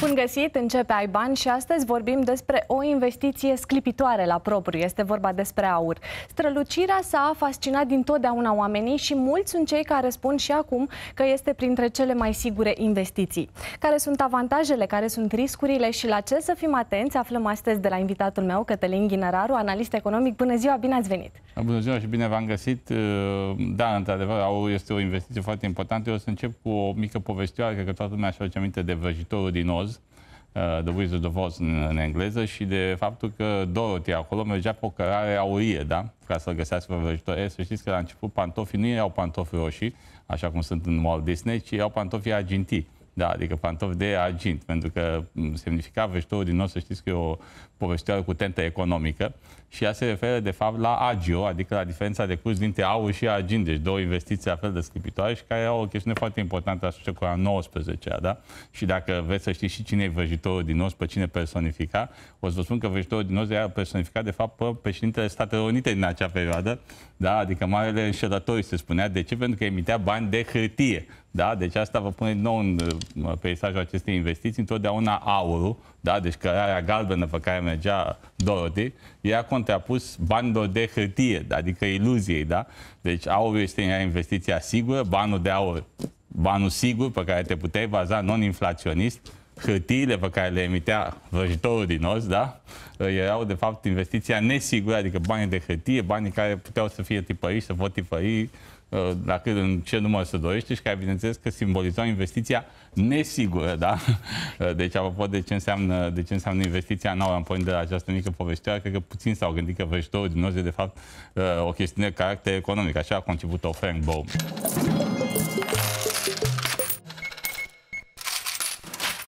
Bun găsit, începe Ai Bani și astăzi vorbim despre o investiție sclipitoare la propriu. Este vorba despre aur. Strălucirea s-a fascinat dintotdeauna oamenii și mulți sunt cei care spun și acum că este printre cele mai sigure investiții. Care sunt avantajele, care sunt riscurile și la ce să fim atenți, aflăm astăzi de la invitatul meu, Cătălin Ghinăraru, analist economic. Bună ziua, bine ați venit! Bună ziua și bine v-am găsit! Da, într-adevăr, aur este o investiție foarte importantă. Eu o să încep cu o mică povestioare, cred că toată lumea și-a aminte de vrăjitorul din Oz Oz, uh, The Wizard of Oz în, în engleză și de faptul că Dorothy acolo mergea pe o cărare aurie, da? Ca să-l găsească vrăjitor. E, să știți că la început pantofii nu erau pantofi roșii, așa cum sunt în Walt Disney, ci erau pantofi argintii. Da, adică pantofi de agint, pentru că semnifica veștorul din nou, să știți că e o povestioară cu tentă economică și ea se referă, de fapt, la agio, adică la diferența de curs dintre aur și agint, deci două investiții la fel de scripitoare și care au o chestiune foarte importantă la secolul 19 da? Și dacă vreți să știți și cine e vrăjitorul din nou, pe cine personifica, o să vă spun că vrăjitorul din nou era personificat, de fapt, pe președintele Statelor Unite din acea perioadă, da? Adică marele înșelător, se spunea. De ce? Pentru că emitea bani de hârtie. Da? Deci asta vă pune nou în peisajul acestei investiții, întotdeauna aurul, da? deci cărarea galbenă pe care mergea Dorothy, era contrapus banilor de hârtie, adică iluziei. Da? Deci aurul este investiția sigură, banul de aur, banul sigur pe care te puteai baza, non-inflaționist, hârtiile pe care le emitea vrăjitorul din os, da? erau de fapt investiția nesigură, adică bani de hârtie, banii care puteau să fie tipăriți, să pot tipări dacă în ce număr se dorește și care bineînțeles, că simbolizau investiția nesigură, da? Ă, deci, apropo de ce înseamnă, de ce înseamnă investiția nouă, am pornit de la această mică povestire, cred că puțin s-au gândit că vrăjitorul din os e de fapt ă, o chestiune de caracter economic, așa a conceput-o Frank Bowman.